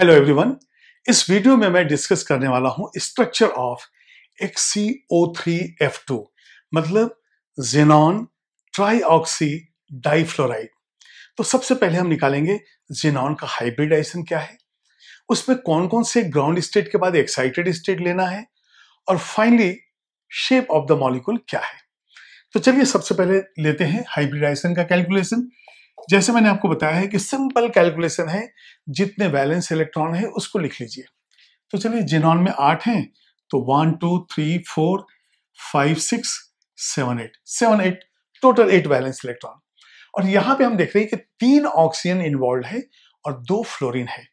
hello everyone इस video में मैं डिस्कस करने वाला हूं स्ट्रक्चर ऑफ XCO3F2 मतलब जेनॉन ट्राईऑक्सी डाइफ्लोराइड तो सबसे पहले हम निकालेंगे जेनॉन का हाइब्रिडाइजेशन क्या है उसमें कौन कौन से ग्राउंड स्टेट के बाद एक्साइटेड स्टेट लेना है और finally shape of the molecule क्या है तो चलिए सबसे पहले लेते हैं हाइब्रिडाइजेशन का कैलकुलेशन जैसे मैंने आपको बताया है कि सिंपल कैलकुलेशन है जितने बैलेंस इलेक्ट्रॉन है उसको लिख लीजिए तो चलिए जिनॉन में आठ हैं तो one two three four five six seven eight seven eight total eight balance electron और यहां पे हम देख रहे हैं कि तीन ऑक्सीजन इन्वॉल्व है और दो फ्लोरीन है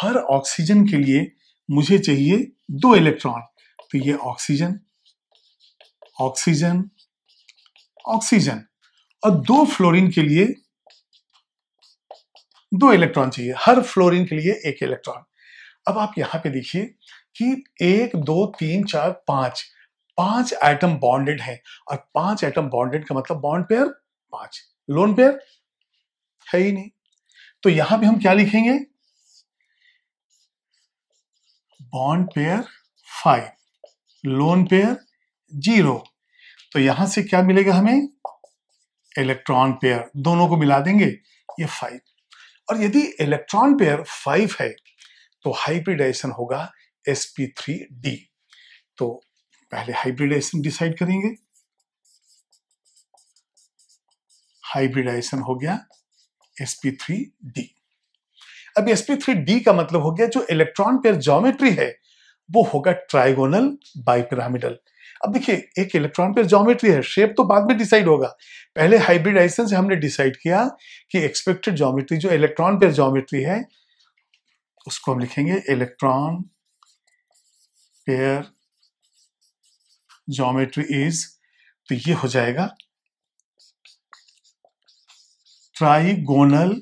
हर ऑक्सीजन के लिए मुझे चाहिए दो इलेक्ट्रॉन तो ये ऑक्सीजन ऑक्सीजन ऑक्सीजन और दो फ्लोरीन के लिए दो इलेक्ट्रॉन चाहिए हर फ्लोरीन के लिए एक इलेक्ट्रॉन अब आप यहां पे देखिए कि एक दो तीन चार पांच पांच एटम बॉन्डेड हैं और पांच एटम बॉन्डेड का मतलब बॉन्ड पेयर पांच लोन पेयर है ही नहीं तो यहां पे हम क्या लिखेंगे bond pair five lone pair zero तो यहां से क्या मिलेगा हमें इलेक्ट्रॉन पेयर दोनों को मिला देंगे ये फाइव और यदि इलेक्ट्रॉन पेयर फाइव है तो हाइब्रिडाइजेशन होगा एसपी थ्री डी तो पहले हाइब्रिडाइजेशन डिसाइड करेंगे हाइब्रिडाइजेशन हो गया एस पी थ्री डी अब एसपी थ्री डी का मतलब हो गया जो इलेक्ट्रॉन पेयर ज्योमेट्री है वो होगा ट्राइगोनल बाइपिरामिडल अब देखिए एक इलेक्ट्रॉन पे ज्योमेट्री है शेप तो बाद में डिसाइड होगा पहले आइसन से हमने डिसाइड किया कि एक्सपेक्टेड ज्योमेट्री जो इलेक्ट्रॉन पे ज्योमेट्री है उसको हम लिखेंगे इलेक्ट्रॉन पेयर ज्योमेट्री इज तो ये हो जाएगा ट्राइगोनल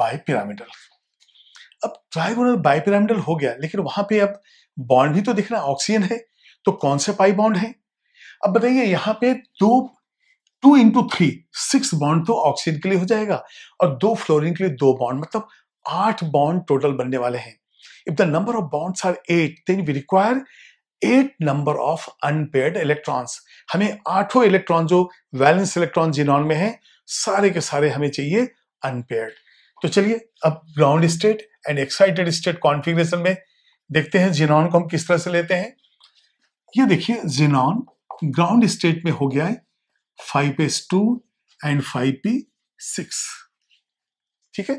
बाय पिरामिडल ट्राइगोनल तो बाइपिरामिडल हो गया लेकिन वहां पे अब बॉन्ड भी तो दिख रहा है ऑक्सीजन है तो कौन से पाई बॉन्ड है अब बताइए यहाँ पे दो two into three six bond तो ऑक्सीजन के लिए हो जाएगा और दो फ्लोरिन के लिए दो बॉन्ड मतलब आठ बॉन्ड टोटल बनने वाले हैं if the number of bonds are eight then we require eight number of unpaired electrons हमें आठों इलेक्ट्रॉन जो वैलेंस इलेक्ट्रॉन जीनॉन में है सारे के सारे हमें चाहिए अनपेयर्ड तो चलिए अब ground state and excited state configuration में देखते हैं जिनॉन को हम किस तरह से लेते हैं ये देखिए जिनॉन ग्राउंड स्टेट में हो गया है five S two and five P six ठीक है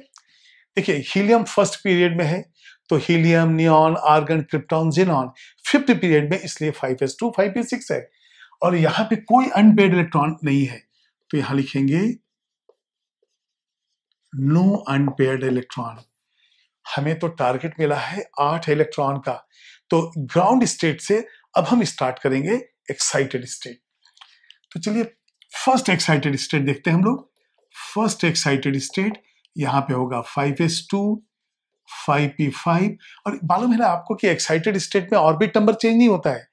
देखिए हीलियम फर्स्ट पीरियड में है तो helium neon argon krypton xenon fifth period में इसलिए five S two five P six है और यहां पे कोई अनपेड इलेक्ट्रॉन नहीं है तो यहां लिखेंगे नो अनपेड इलेक्ट्रॉन हमें तो टारगेट मिला है आठ इलेक्ट्रॉन का तो ग्राउंड स्टेट से अब हम स्टार्ट करेंगे एक्साइटेड स्टेट तो चलिए फर्स्ट एक्साइटेड स्टेट देखते हैं हम लोग फर्स्ट एक्साइटेड स्टेट यहाँ पे होगा 5s2 5p5 और मालूम है ना आपको कि एक्साइटेड स्टेट में ऑर्बिट नंबर चेंज नहीं होता है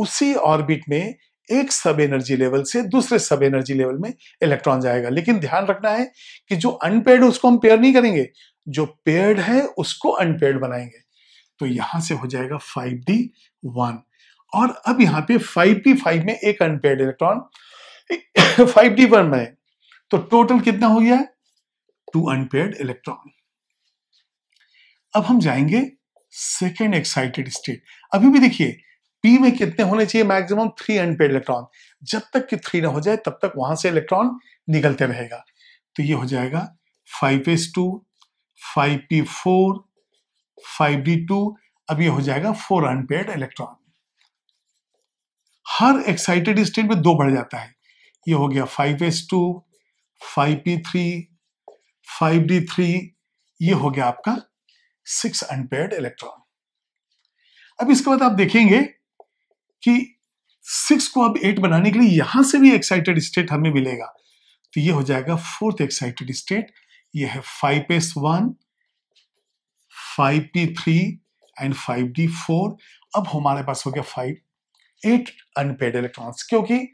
उसी ऑर्बिट में एक सब एनर्जी लेवल से दूसरे सब एनर्जी लेवल में इलेक्ट्रॉन जाएगा लेकिन ध्यान रखना है कि जो अनपेड उसको हम पेयर नहीं करेंगे जो पेयर्ड है उसको अनपेयर्ड बनाएंगे तो यहां से हो जाएगा फाइव डी वन और अब यहां पे फाइव डी फाइव में एक unpaired electron five D one में तो टोटल कितना हो गया टू अनपेयर्ड इलेक्ट्रॉन अब हम जाएंगे सेकेंड एक्साइटेड स्टेट अभी भी देखिए पी में कितने होने चाहिए मैक्सिमम थ्री अनपेड इलेक्ट्रॉन जब तक कि थ्री ना हो जाए तब तक वहां से इलेक्ट्रॉन निकलते रहेगा तो ये हो जाएगा five S to 5p4, 5d2 अब ये हो जाएगा फोर अनपेड इलेक्ट्रॉन हर एक्साइटेड स्टेट में दो बढ़ जाता है ये हो गया 5s2, 5p3, 5d3 ये हो गया आपका सिक्स अनपेड इलेक्ट्रॉन अब इसके बाद आप देखेंगे कि सिक्स को अब एट बनाने के लिए यहां से भी एक्साइटेड स्टेट हमें मिलेगा तो ये हो जाएगा फोर्थ एक्साइटेड स्टेट ये है five S one five D three and five D four अब हमारे पास हो गया फाइव एट अनपेड इलेक्ट्रॉन्स क्योंकि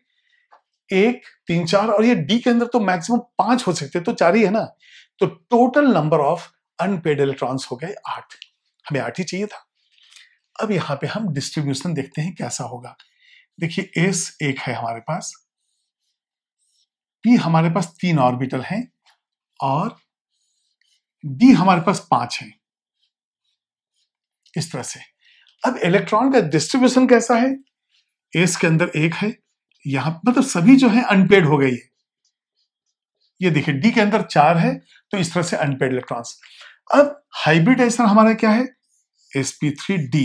एक तीन चार और ये डी के अंदर तो मैक्सिमम पांच हो सकते तो चार ही है ना तो total number of unpaired electrons हो गए आठ हमें आठ ही चाहिए था अब यहां पे हम डिस्ट्रीब्यूशन देखते हैं कैसा होगा देखिए एस एक है हमारे पास पी हमारे पास तीन ऑर्बिटल हैं और डी हमारे पास पांच है इस तरह से अब इलेक्ट्रॉन का डिस्ट्रीब्यूशन कैसा है एस के अंदर एक है यहां मतलब सभी जो है अनपेड हो गई है ये देखिए डी के अंदर चार है तो इस तरह से अनपेड इलेक्ट्रॉन्स अब हाइब्रिडाइजेशन हमारा क्या है एस पी थ्री डी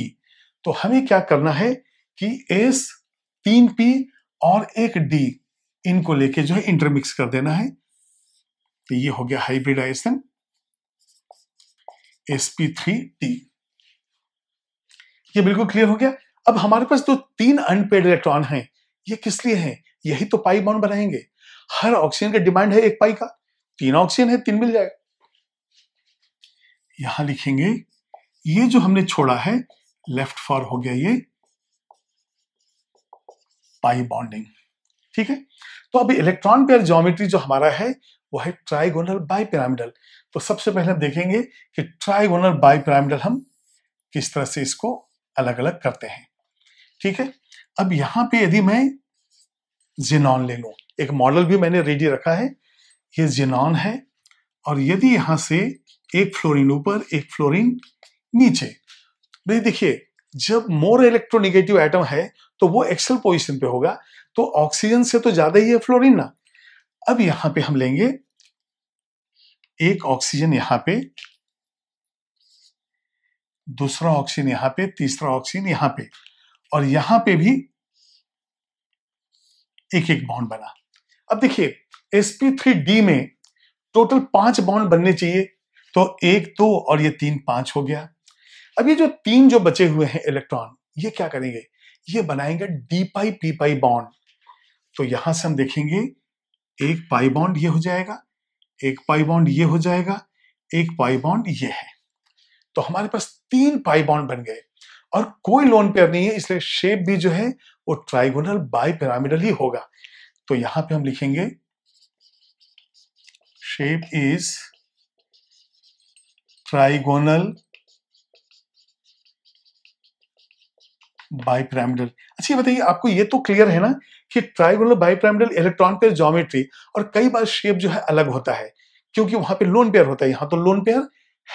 तो हमें क्या करना है कि एस तीन पी और एक डी इनको लेके जो है इंटरमिक्स कर देना है तो ये हो गया हाइब्रिडाइजेशन टी ये बिल्कुल क्लियर हो गया अब हमारे पास जो तो तीन अनपेड इलेक्ट्रॉन हैं ये किस लिए हैं यही तो पाई बॉन्ड बनाएंगे हर ऑक्सीजन का डिमांड है एक पाई का तीन ऑक्सीजन है तीन मिल जाएगा यहां लिखेंगे ये जो हमने छोड़ा है लेफ्ट फॉर हो गया ये पाई बॉन्डिंग ठीक है तो अब इलेक्ट्रॉन पेयर ज्योमेट्री जो हमारा है वो है ट्राइगोनल बाई पिरामिडल तो सबसे पहले हम देखेंगे कि ट्राइगोनल बाई पिरामिडल हम किस तरह से इसको अलग अलग करते हैं ठीक है अब यहां पे यदि मैं जिनॉन ले लू एक मॉडल भी मैंने रेडी रखा है ये जिनॉन है और यदि यहां से एक फ्लोरिन ऊपर एक फ्लोरिन नीचे देखिए जब मोर इलेक्ट्रोनिगेटिव एटम है तो वो एक्सल पोजिशन पे होगा तो ऑक्सीजन से तो ज्यादा ही है फ्लोरिन ना अब यहां पे हम लेंगे एक ऑक्सीजन यहां पे दूसरा ऑक्सीजन यहां पे तीसरा ऑक्सीजन यहां पे और यहां पे भी एक एक बॉन्ड बना अब देखिए sp3d में टोटल पांच बॉन्ड बनने चाहिए तो एक दो तो और ये तीन पांच हो गया अब ये जो तीन जो बचे हुए हैं इलेक्ट्रॉन ये क्या करेंगे ये बनाएंगे D pi P pi bond तो यहां से हम देखेंगे एक पाई बॉन्ड ये हो जाएगा एक पाई बॉन्ड ये हो जाएगा एक पाई बॉन्ड ये है तो हमारे पास तीन पाई बॉन्ड बन गए और कोई लोन पेयर नहीं है इसलिए शेप भी जो है वो ट्राइगोनल बाई पिरामिडल ही होगा तो यहां पे हम लिखेंगे shape is trigonal bipyramidal अच्छा ये बताइए आपको ये तो क्लियर है ना कि trigonal bipyramidal electron pair geometry और कई बार शेप जो है अलग होता है क्योंकि वहां पे लोन पेयर होता है यहाँ तो लोन पेयर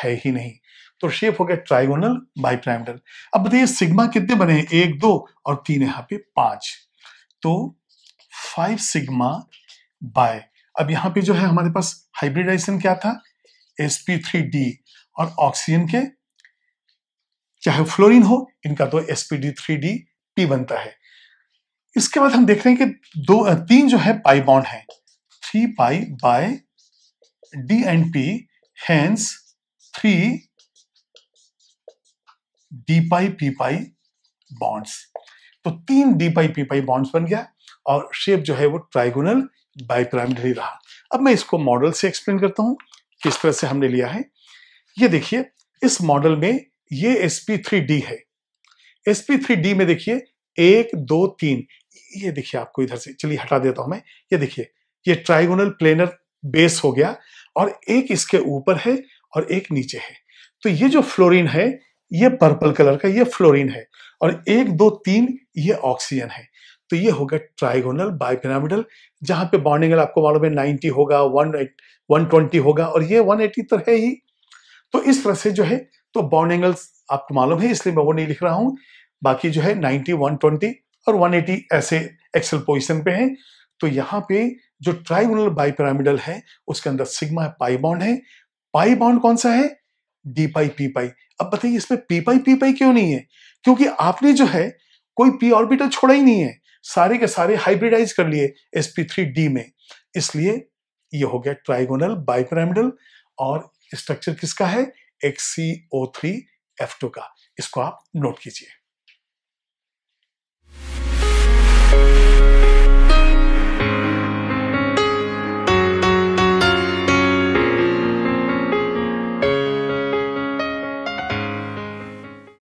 है ही नहीं तो शेप हो गया ट्राइगोनल बाई पैरामीडल अब बताइए सिग्मा कितने बने हैं एक दो और तीन यहाँ पे पांच तो फाइव सिग्मा बाय अब यहाँ पे जो है हमारे पास हाइब्रिडाइजेशन क्या था sp3d और ऑक्सीजन के चाहे फ्लोरीन हो इनका तो S D three D P बनता है इसके बाद हम देख रहे हैं कि दो तीन जो है पाई बॉन्ड है three pi by D and P hence three D pi P pi bonds तो तीन D pi P pi bonds बन गया और शेप जो है वो ट्राइगोनल बाइपिरामिडरी रहा अब मैं इसको मॉडल से एक्सप्लेन करता हूं किस तरह से हमने लिया है ये देखिए इस मॉडल में ये एस पी थ्री डी है एस पी थ्री डी में देखिए एक दो तीन ये देखिए आपको इधर से चलिए हटा देता हूं मैं ये देखिए ये ट्राइगोनल प्लेनर बेस हो गया और एक इसके ऊपर है और एक नीचे है तो ये जो फ्लोरीन है ये पर्पल कलर का ये फ्लोरीन है और एक दो तीन ये ऑक्सीजन है तो ये गया ट्राइगोनल बाइपिरामिडल जहां पे बॉन्डिंग आपको मालूम है 90 होगा वन 120 होगा और ये 180 तो है ही तो इस तरह से जो है तो बाउंड एंगल्स आपको मालूम है इसलिए मैं वो नहीं लिख रहा हूँ बाकी जो है 90, 120 और 180 ऐसे एक्सल पोजिशन पे हैं तो यहाँ पे जो ट्राइगोनल बाई है उसके अंदर सिग्मा पाई बाउंड है पाई बाउंड कौन सा है डी पाई पी पाई अब बताइए इसमें पी पाई पी पाई क्यों नहीं है क्योंकि आपने जो है कोई पी ऑर्बिटल छोड़ा ही नहीं है सारे के सारे हाइब्रिडाइज कर लिए एस पी थ्री डी में इसलिए ये हो गया ट्राइगोनल बाई पैरामिडल और स्ट्रक्चर किसका है X E O three F two का इसको आप नोट कीजिए